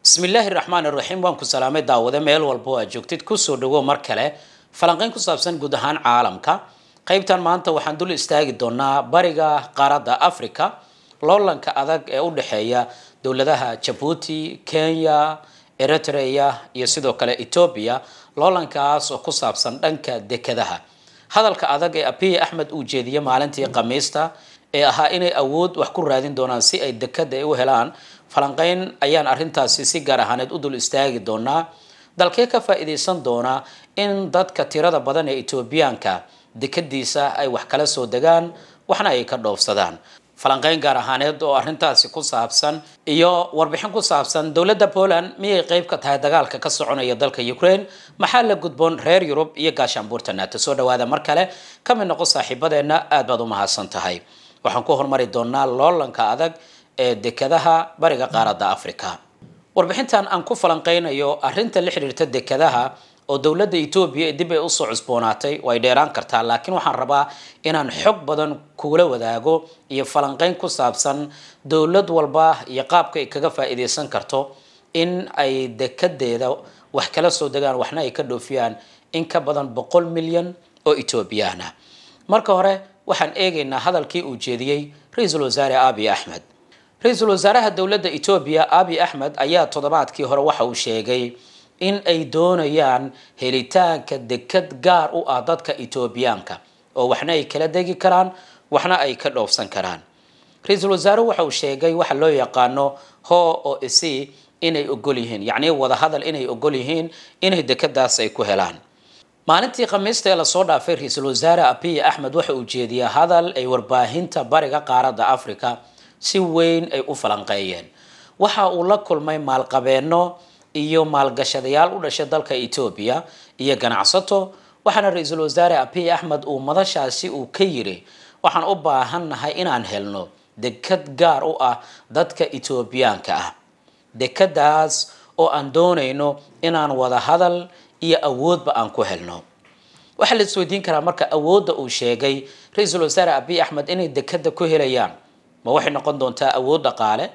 bismillaahi raxmaan iraxiim waan ku salaamay daawade meel walbo oo aad joogtid kusoo dhawow mar kale falanqeyn ku saabsan guud ahaan caalamka qaybtan maanta waxaan dul istaagi doonaa bariga qaaradda africa loolanka adag ee u dhexeeya dowladaha jabuuti kenya eritreya iyo sidoo kale etoobiya loolankaas oo ku saabsan dhanka dekedaha hadalka adag ee abiy axmed uu jeediyey maalintii khamiista ee ahaa inay awood wax ku raadin doonaan si ay dekada ay u helaan falanqeyn ayaan arrintaasi si gaar ahaaneed u dul istaagi doonaa dalkee ka faa-iideysan doonaa in dadka tirada badan ee etoobiyaanka dekadiisa ay wax kala soo degaan waxna ay ka dhoofsadaan falanqeyn gaar ahaaneed oo arrintaasi ku saabsan iyo warbixin ku saabsan dowladda boland miyay qeyb ka tahay dagaalka ka soconaya dalka ukraine maxaa la gudboon reer yurub iyo gaashaanbuurta nato soo dhawaada mar kale kamid noqo saaxiibadeenna aad baad u mahadsan tahay waxaan ku hormari doonaa loolanka adag ee dekedaha bariga qaaradda africa warbixintan aan ku falanqaynayo arrinta la xidhiirta dekedaha oo dowladda etoobiya dib ay usoo cusboonaatay ay dheeraan kartaa laakiin waxaan rabaa inaan xog badan kuula wadaago iyo falanqayn ku saabsan dowlad walba iyo qaabka ay kaga faa'iidaysan karto in ay dekadeeda wax kala soo degaan waxna ay ka dhoofiyaan in ka badan boqol milyan oo etoobiyaana marka hore waxaan eegaynaa hadalkii uu jeediyey ra-iisul wasaare aabiy axmed ra-iisul wasaaraha dowladda etoobiya abi axmed ayaa toddobaadkii hore waxa uu sheegay in ay doonayaan helitaanka dekad gaar u ah dadka etoobiyaanka oo waxna ay kala degi karaan waxna ay ka dhoofsan karaan ra-iisul wasaare waxa uu sheegay waxa loo yaqaano ho o ec inay ogol yihiin yacnii wadahadal inay ogol yihiin inay dekadaas ay ku helaan maalintii khamiista ee lasoo dhaafay ra-iisul wasaare abiy axmed waxa uu jeediyay hadal ay warbaahinta bariga qaaradda africa si weyn ay u falanqeeyeen waxa uu la kulmay maalqabeenno iyo maalgashadayaal u dhashay dalka etoobiya iyo ganacsato waxaana ra-iisul wasaare abiy axmed uu madashaasi uu ka yiri waxaan u baahannahay inaan helno dekad gaar u ah dadka etoobiyaanka ah dekadaas oo aan doonayno inaan wada hadal iyo awoodba aan ku helno waxaa la isweydiin karaa marka awoodda uu sheegay ra-iisul wasaare abiy axmed inay dekada ku helayaan ma waxay noqon doontaa awood dhaqaale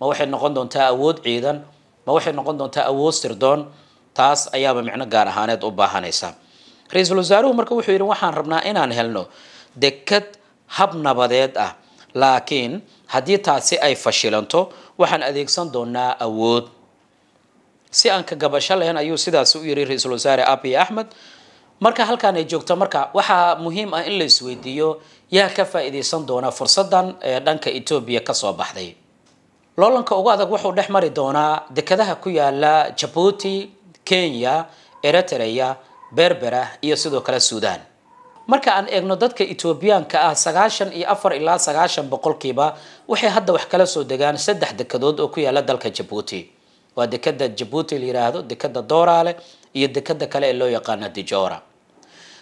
ma waxay noqon doontaa awood ciidan ma waxay noqon doontaa awood sirdoon taas ayaaba micno gaar ahaaneed u baahanaysa ra-iisul wasaaruhu marka wuxuu yidhi waxaan rabnaa inaan helno dekad hab nabadeed ah laakiin haddii taasi ay fashilanto waxaan adeegsan doonaa awood si aan ka gabasho lahayn ayuu sidaas u yidhi ra-iisul wasaare abiy axmed marka halkaan ay joogto marka waxaa muhiim ah in la isweydiiyo yaa ka faa-iideysan doona fursadan ee dhanka etoobiya kasoo baxday loolanka ugu adag wuxuu dhex mari doonaa dekadaha ku yaala jabuuti kenya eritreya berbera iyo sidoo kale suudaan marka aan eegno dadka etoobiyaanka ah sagaashan iyo afar ilaa sagaashan boqolkiiba waxay hadda wax kala soo degaan saddex dekedood oo ku yaala dalka jabuuti waa dekada jabuuti la yiraahdo dekada dooraale iyo dekada kale ee loo yaqaana dijora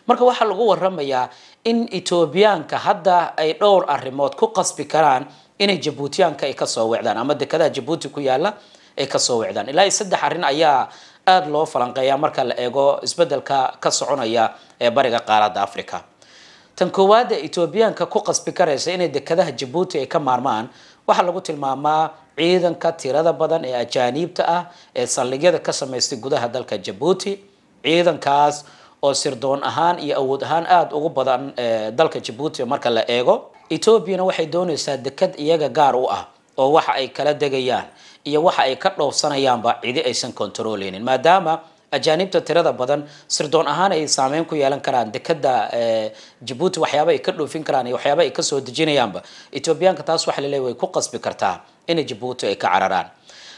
marka waxaa lagu waramayaa in etoobiyaanka hadda ay dhowr arimood ku qasbi karaan inay jabuutiyaanka ay kasoo wicdaan ama dekedaha jabuuti ku yaala ay kasoo wicdaan ilaa saddex arin ayaa aada loo falanqeeyaa marka la eego isbedelka ka soconaya ee bariga qaaradda africa tan koowaada etoobiyaanka ku qasbi karaysa inay dekadaha jabuuti ay ka maarmaan waxaa lagu tilmaamaa ciidanka tirada badan ee ajaaniibta ah ee saldhigyada ka samaystay gudaha dalka jabuuti ciidankaas oo sirdoon ahaan iyo awood ahaan aada ugu badan eh, dalka jabuuti marka la eego etoobiyana waxay doonaysaa dekad iyaga gaar u ah oo waxa ay kala degayaan iyo waxa ay ka dhoofsanayaanba cidi aysan controleynin maadaama ajaanibta tirada badan sirdoon ahaan ay saameyn ku yeelan karaan dekada eh, jabuuti waxyaaba ay ka dhoofin karaan iyo waxyaaba ay kasoo dejinayaanba etoobiyaanka taas waxa laleeya way ku qasbi kartaa inay jabuuti ay ka cararaan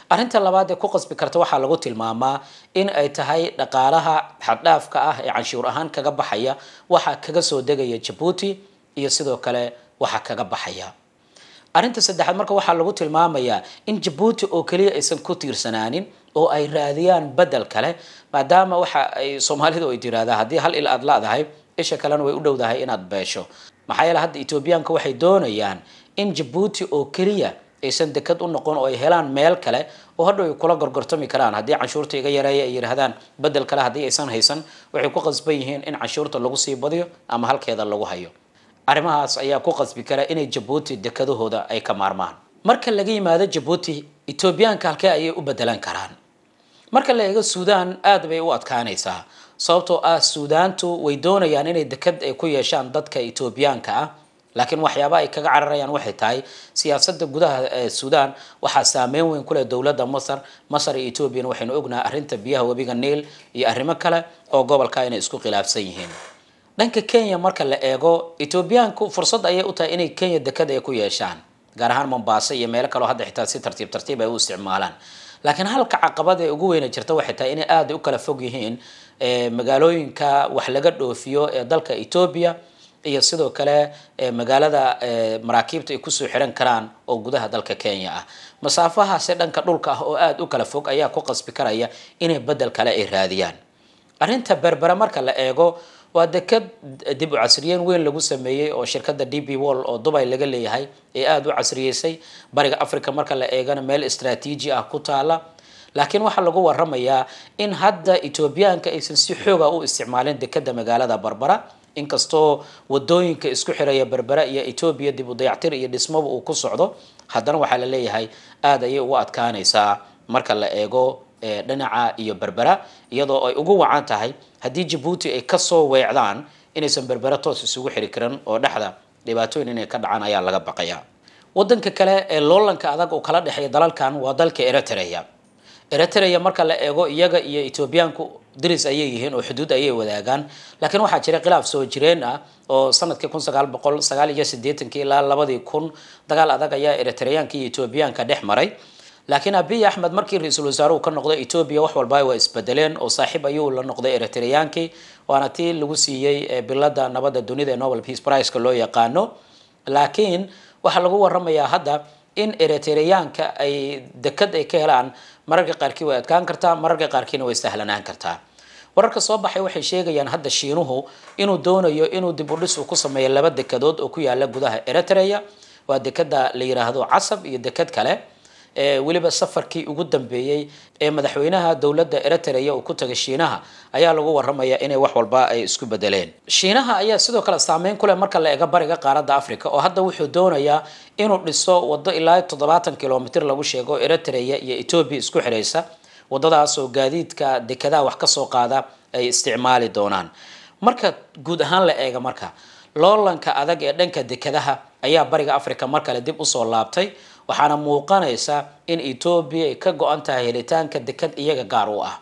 arinta labaad ee ku qasbi karta waxaa lagu tilmaamaa in ay tahay dhaqaalaha xaddhaafka ah ee canshuur ahaan kaga baxaya waxaa kaga soo degaya jabuuti iyo sidoo kale waxaa kaga baxaya arrinta saddexaad marka waxaa lagu tilmaamayaa in jabuuti oo keliya aysan ku tiirsanaanin oo ay raadiyaan bedel kale maadaama waxa ay soomaalidu ay tiraahdaa haddii hal il aad laadahay isha kalena way u dhowdahay inaad beesho maxaa yeele hadda etoobiyaanka waxay doonayaan in jabuuti oo keliya aysan dekad u noqon oo ay helaan meel kale oo hadhow ay kula gorgortami karaan haddii canshuurta iga yareeya ay yidhaahdaan beddel kale haddii aysan haysan waxay ku qasban yihiin in canshuurta lagu sii badiyo ama halkeeda lagu hayo arrimahaas ayaa ku qasbi kara inay jabuuti dekadahooda ay ka maarmaan marka laga yimaado jabuuti etoobiyaanka halkee ayay u bedelan karaan marka la eego suudaan aada bay u adkaanaysaa sababtoo ah suudaantu way doonayaan inay dekad ay ku yeeshaan dadka etoobiyaanka ah laakiin waxyaabaha ay kaga cararayaan waxay tahay siyaasadda gudaha suudaan waxaa saameyn weyn ku leh dowladda masar masar iyo etoobiyana waxaynu ognahay arrinta biyaha webiga niil iyo arrimo kale oo gobolka inay isku khilaafsan yihiin dhanka kenya marka la eego etoobiyaanku fursad ayay u tahay inay kenya dekad ay ku yeeshaan gaar ahaan mombaaso iyo meelo kaleo hadda xitaa si tartiib tartiib ay u isticmaalaan laakiin halka caqabada ay ugu weyna jirta waxay tahay inay aada u kala fog yihiin magaalooyinka wax laga dhoofiyo ee dalka etoobiya iyo sidoo kale magaalada maraakiibta ay kusoo xiran karaan oo gudaha dalka kenya ah masaafahaasi dhanka dhulka ah oo aada u kala fog ayaa ku qasbi karaya inay bedel kale ay raadiyaan arrinta berbera marka la eego waa dekad dib u casriyeyn weyn lagu sameeyey oo shirkadda d b wall oo dubay laga leeyahay ee aada u casriyeysay bariga africa marka la eegana meel istraatiiji ah ku taala laakiin waxaa lagu waramayaa in hadda etoobiyaanka aysan si xooga u isticmaalin dekada magaalada barbara inkastoo wadooyinka isku xiraya berbera iyo etoobiya dib u dayactir iyo dhismaba uu ku socdo haddana waxaa la leeyahay aada ayay ugu adkaanaysaa marka la eego eh, dhinaca iyo berbera iyadoo ay ugu wacan tahay haddii jabuuti ay kasoo weecdaan inaysan berbera toos isugu xiri karin oo dhexda dhibaatooyin inay ka dhacaan ayaa laga baqayaa wadanka kale ee loolanka adag uu kala dhexeeya dalalkan waa dalka eritrea eritrea marka la eego iyaga iyo etoobiyaanku deris ayay yihiin oo xuduud ayay wadaagaan laakiin waxaa jira khilaaf soo jireen ah oo sanadkii kun sagaal ilaa labadii kun dagaal adag ayaa eritreyaanka iyo etoobiyaanka dhex maray laakiin abiy axmed markii ra-iisul wasaaruhu ka noqday etoobiya wax walba waa isbedeleen oo saaxiib ayuu la noqday eritreyaanki waana tii lagu siiyey eh, bilada nabadda dunida ee nobel peace priceka loo yaqaano laakiin waxaa lagu waramayaa hadda in eritreyaanka ay dekad ay ka helaan mararka qaarkii way adkaan kartaa mararka qaarkiina way sahlanaan kartaa wararka soo baxay waxay sheegayaan hadda shiinuhu inuu doonayo inuu dib u dhis uu ku sameeyo laba dekadood oo ku yaala gudaha eritrea waa dekada la yiraahdo casab iyo dekad kale weliba safarkii ugu dambeeyey ee madaxweynaha dowladda eritrea uu ku tagay shiinaha ayaa lagu waramaya inay wax walba ay isku bedeleen shiinaha ayaa sidoo kale saameyn kuleh marka la ega bariga qaaradda africa oo hadda wuxuu doonayaa inuu dhiso wado ilaa toddobaatan kilomitr lagu sheego eritrea iyo etoobiya isku xiraysa wadadaasoo gaadiidka dekedaha wax kasoo qaada ay isticmaali doonaan marka guud ahaan la eega marka loolanka adag ee dhanka dekadaha ayaa bariga africa mar kale dib usoo laabtay waxaana muuqanaysa in etoobiya ay ka go-an tahay helitaanka dekad iyaga gaar u ah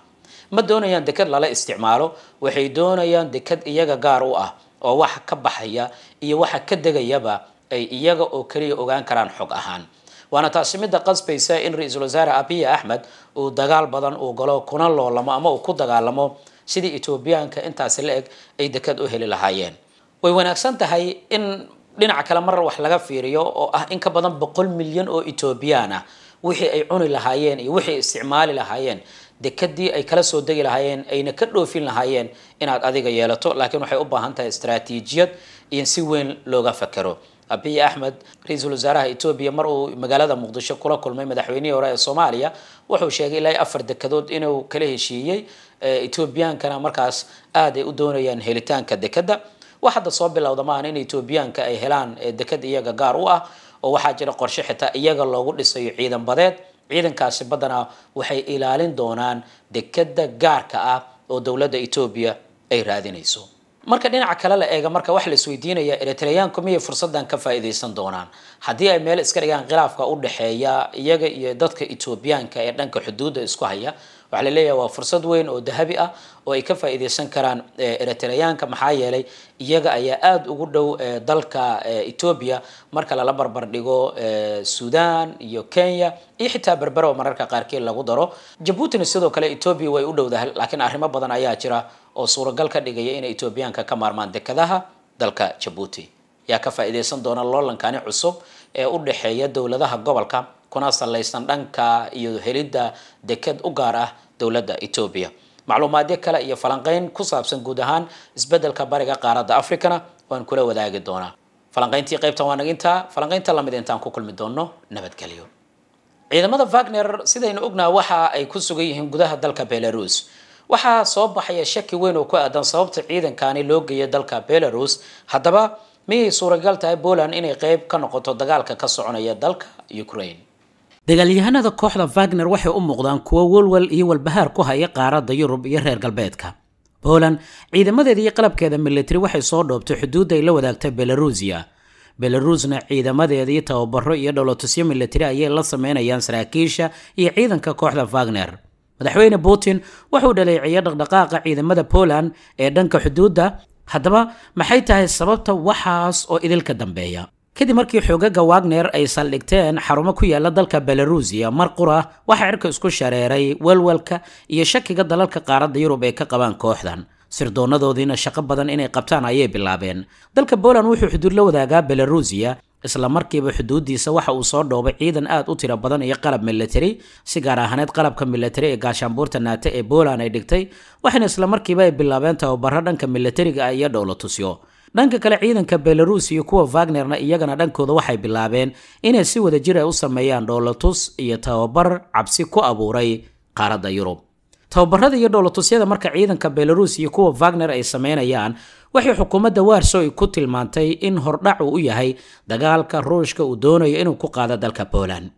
ma doonayaan dekad lala isticmaalo waxay doonayaan dekad iyaga gaar u ah oo waxa ka baxaya iyo waxa ka degayaba ay iyaga oo keliya ogaan karaan xog ahaan waana taasi midda qasbaysa in ra-iisul wasaare abiya axmed uu dagaal badan uu galo kuna loolamo ama uu ku dagaalamo sidii etoobiyaanka intaasi la eg ay dekad u heli lahaayeen way wanaagsan tahay in dhinaca kale marar wax laga fiiriyo oo ah in ka badan boqol milyan oo etoobiyaan ah wixii ay cuni lahaayeen iyo wixii isticmaali lahaayeen dekadii ay kala soo degi lahaayeen ayna ka dhoofin lahaayeen inaad adiga yeelato laakiin waxay u baahan tahay istraatiijiyad iyo si weyn looga fakero abiy axmed ra-iisul wasaaraha etoobiya mar uu magaalada muqdisho kula kulmay madaxweynihii hore ee soomaaliya wuxuu sheegay ilaa afar dekadood inuu kala heshiiyey eh, etoobiyaankana markaas aad ay u doonayaan helitaanka dekadda wax hadda soo bilowdamaan in etoobiyaanka ay helaan eh, dekad iyaga gaar u ah oo waxaa jira qorshe xitaa iyaga loogu dhisayo ciidan badeed ciidankaasi badanaa waxay ilaalin doonaan dekada gaarka ah oo dowladda etoobiya ay raadinayso marka dhinaca kale la eega marka waxa laisweydiinaya isweydiinaya eritreyaanku miyay fursadan ka faa'iidaysan doonaan haddii ay meel iska dhigaan khilaafka u dhexeeya iyaga iyo dadka etoobiyaanka ee dhanka xuduudda isku haya waxaa la leeyahay waa fursad weyn oo dahabi ah oo ay ka faa'iideysan karaan eh, eritreyaanka maxaa yeelay iyaga ayaa aada ugu dhow eh, dalka eh, etoobiya marka lala barbar dhigo sudan iyo kenya iyo xitaa berber mararka qaarkeed lagu daro jabuutina sidoo kale etoobiya way u dhowdahay laakiin arrimo badan ayaa jira oo suuragal ka dhigaya inay etoobiyaanka ka maarmaan dekadaha dalka jabuuti yaa ka faa'iideysan doona loolankaani cusub ee u dhexeeya dowladaha gobolka kuna salaysan dhanka iyo helidda deked u gaar ah dowladda Ethiopia macluumaadyo kale iyo falanqeyn ku saabsan guud ahaan isbeddelka bariga qaaradda Afrikana waan kula wadaagi doonaa falanqeyntii qaybtan waa nagintaa falanqeynta lamid intaan ku kulmi doonno nabadgelyo ciidamada Wagner sidaynu ognaa waxa ay ku sugan yihiin gudaha dalka Belarus waxaa soo baxaya shaki weyn oo ku aadan sababta ciidankaani loo geeyay dalka Belarus hadaba miyay suuragal tahay Poland inay qayb ka noqoto dagaalka ka soconaya dalka Ukraine dagaalyahanada kooxda vagner waxay u muuqdaan kuwo walwal iyo walbahaar ku haya qaaradda yurub iyo reer galbeedka boland ciidamadeeda iyo qalabkeeda militari waxay soo dhoobtay xuduudda ay la wadaagtay belarusiya belaruusna ciidamadeeda iyo tababaro iyo dholotusyo militari ayay la sameynayaan saraakiisha iyo ciidanka kooxda vagner madaxweyne putin wuxuu dhaleeciyay dhaqdhaqaaqa ciidamada poland ee dhanka xuduudda haddaba maxay tahay sababta waxaas oo idilka dambeeya kadib markii xoogaga wagner ay saldhigteen xarumo ku yaalla dalka belarusiya mar qura waxaa cirka isku shareeray welwelka iyo shakiga dalalka qaaradda yurub ay ka qabaan kooxdan sirdoonadoodiina shaqo badan inay qabtaan ayay bilaabeen dalka poland wuxuu xuduud la wadaagaa belaruusiya isla markiiba xuduuddiisa waxa uu soo dhoobay ciidan aad u tiro badan iyo qalab milatari si gaar ahaaneed qalabka milatari ee gaashaanbuurta naate ee poland ay dhigtay waxayna isla markiiba ay bilaabeen tababarro dhanka milatariga ah iyo tusyo dhanka kale ciidanka belaruus iyo kuwa vagnerna iyagana dhankooda waxay bilaabeen inay si wada jir ay ah u sameeyaan dhoolatus iyo tababar cabsi ku abuuray qaaradda yurub tababarada iyo dhoolatusyada marka ciidanka belaruus iyo kuwa vagner ay sameynayaan waxay xukuumadda warsoy ku tilmaantay in hordhac uu u yahay dagaalka ruushka uu doonayo inuu ku qaado dalka boland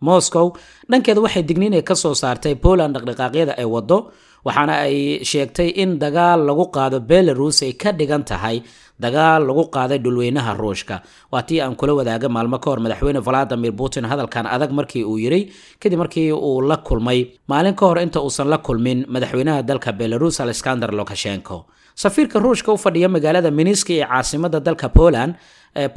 moscow dhankeeda waxay digniinay ka soo saartay boland dhaqdhaqaaqyada ay waddo waxaana ay sheegtay in dagaal lagu qaado belarus ay ka dhigan tahay dagaal lagu qaaday dhulweynaha ruushka waa tii aan kula wadaaga maalmo ka hor madaxweyne valadimir putin hadalkan adag markii uu yidhi kadib markii uu la kulmay maalin ka hor inta uusan la kulmin madaxweynaha dalka belarus alexander lukashenko safiirka ruushka u fadhiya magaalada miniski ee caasimada dalka poland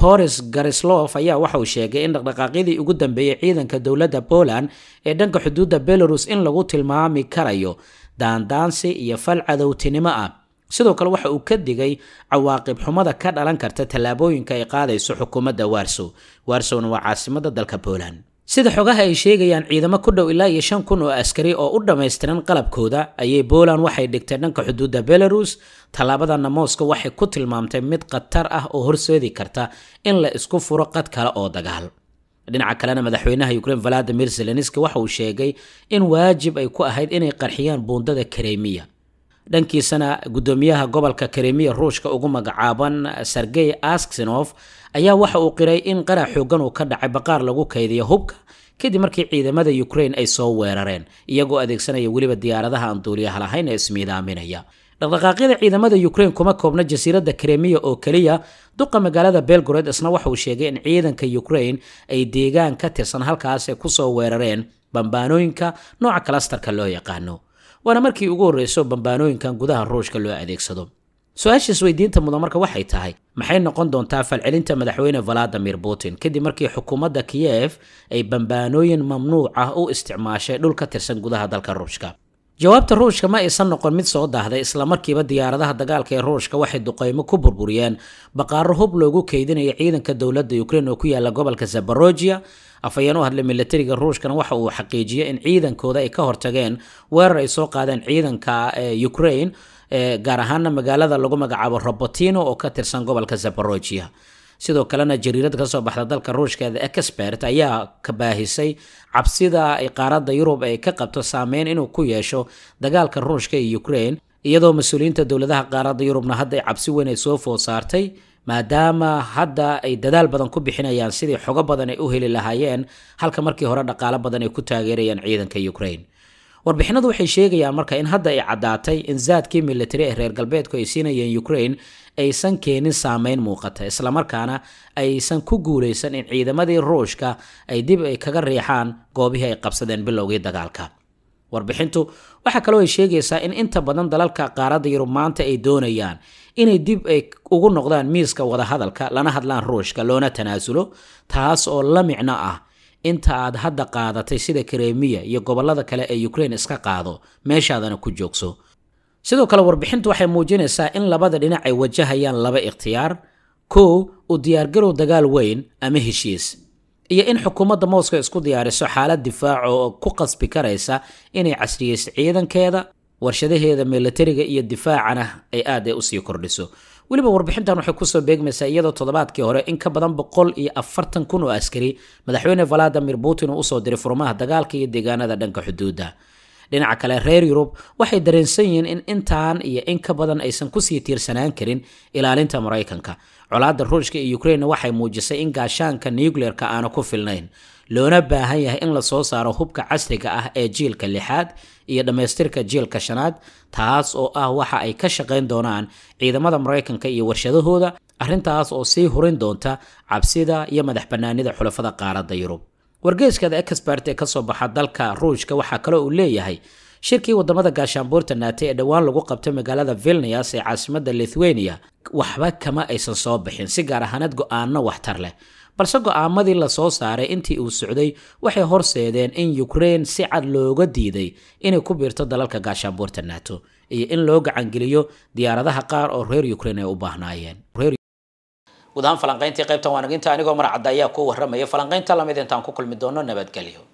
boris garislof ayaa waxauu sheegay in dhaqdhaqaaqyadii ugu dambeeyey ciidanka dowladda poland ee dhanka xuduudda belarus in lagu tilmaami karayo daandaansi iyo fal cadowtinimo ah sidoo kale waxa uu ka digay cawaaqib xumada ka dhalan karta tallaabooyinka ay qaadayso xukuumadda waarsow waarsowna waa caasimada dalka booland sida xogaha ay sheegayaan ciidamo ku dhow ilaa iyo shan kun oo askari oo u dhammaystiran qalabkooda ayay booland waxay dhigtay dhanka xuduudda belarus tallaabadana mooska waxay ku tilmaamtay mid khatar ah oo horseedi karta in la isku furo qad kale oo dagaal dhinaca kalena madaxweynaha ukraine valadimir zelenski waxa uu sheegay in waajib ay ku ahayd inay qarxiyaan buundada karemiya dhankiisana guddoomiyaha gobolka karemiya ruushka ugu magacaaban sergey asksinov ayaa waxa uu qiray in qarax xoogan uu ka dhacay baqaar lagu kaydiyo hubka kadib markii ciidamada ukraine ay soo weerareen iyagoo adeegsanaya weliba diyaaradaha aan duuliyaha lahayn ee ismiidaaminaya dhaqdhaqaaqyada ciidamada ukraine kuma koobna jasiiradda kremiya oo keliya duqa magaalada belgored isna waxa uu sheegay in ciidanka ukraine ay deegaan ka tirsan ku soo weerareen bambaanooyinka nooca kalastarka loo yaqaano waana markii ugu horreyso bambaanooyinkan gudaha ruushka loo adeegsado su-aasha isweydiinta mudan marka waxay tahay maxay noqon doontaa falcelinta madaxweyne valadimir putin kadib markii xukuumadda kiyef ay bambaanooyin mamnuuc ah u isticmaashay dhul ka tirsan gudaha dalka ruushka jawaabta ruushka ma aysan noqon mid soo daahday isla markiiba diyaaradaha dagaalka ee ruushka waxay duqeymo ku burburiyeen baqaaro hub loogu keydinayo ciidanka dowladda ukrain oo ku yaala gobolka zabarojiya afhayeen u hadlay milatariga ruushkana waxa uu xaqiijiyay in ciidankooda ay ka hortageen weerar ay soo qaadeen ciidanka eh, ukrain eh, gaar ahaana magaalada lagu magacaabo robotino oo ka tirsan gobolka zabarojiya sidoo kalena jariirada kasoo baxda dalka ruushka ruushkeeda expert ayaa ka baahisay cabsida ay qaaradda yurub ay ka qabto saameyn inuu ku yeesho dagaalka ruushka ee ukraine iyadoo mas-uuliyiinta dowladaha qaaradda yurubna hadda ay cabsi weyn ay soo food saartay maadaama hadda ay dadaal badan ku bixinayaan sidii xogo badan ay u heli lahaayeen halka markii hore dhaqaalo badan ay ku taageerayaan ciidanka ukraine warbixinadu waxay sheegayaan marka in hadda ay caddaatay in zaadkii militari ee reer galbeedku ay siinayeen ukraine aysan keenin saameyn muuqata islamarkaana aysan ku guulaysan in ciidamadii ruushka ay dib ay kaga riixaan goobihii ay qabsadeen bilowgii dagaalka warbixintu waxaa kaloo ay sheegaysaa in inta badan dalalka qaaradda yurub maanta ay doonayaan inay dib ay ugu noqdaan miiska wadahadalka lana hadlaan ruushka loona tanaasulo taas oo la micno ah inta aad hadda qaadatay sida karemiya iyo gobollada kale ee ukraine iska qaado meeshaadana ku joogso sidoo kale warbixintu waxay muujinaysaa in labada dhinac ay wajahayaan laba ikhtiyaar kow u diyaargarow dagaal weyn ama heshiis iyo in xukuumadda mooska isku diyaariso xaalad difaaco oo ku qasbi karaysa inay casriyeys ciidankeeda warshadaheeda milatariga iyo difaacana ay aada usii kordhiso weliba warbixintan waxay kusoo beegmaysaa iyadoo toddobaadkii hore in ka badan boqol iyo afartan kun oo askari madaxweyne valadimir putin uu usoo diray furmaha dagaalka iyo deegaanada dhanka xuduudda dhinaca kale reer yurub waxay dareensan yihiin in intaan iyo in ka badan aysan kusii tiirsanaan karin ilaalinta maraykanka colaada ruushka iyo ukrainna waxay muujisay in gaashaanka nucleerka aana ku filnayn loona baahan yahay in la soo saaro hubka casriga ah ee jiilka lixaad iyo dhammaystirka jiilka shanaad taas oo ah waxa ay ka shaqayn doonaan ciidamada maraykanka iyo warshadahooda arrintaas oo sii hurin doonta cabsida iyo madax bannaanida xulafada qaaradda yurub wargeyskada exbert ee kasoo baxa dalka ruushka waxaa kaloo uu leeyahay shirkii waddamada gaashaanbuurta naatay ee dhowaan lagu qabtay magaalada vilnias ee caasimada lithuania waxba kama aysan soo bixin si gaar ahaanad go-aanno waxtar leh balse go'aamadii lasoo saaray intii uu socday waxay horseedeen in ukrein si cad looga diiday inay ku biirto dalalka gaashaanbuurta naato iyo in loo gacangeliyo diyaaradaha qaar oo reer ukrein ay u baahnaayeen guud falanqayntii qaybtan waanaginta anigoo cadda ayaa ku warramaya falanqaynta lamid intaan ku kulmi doono nabadgelyo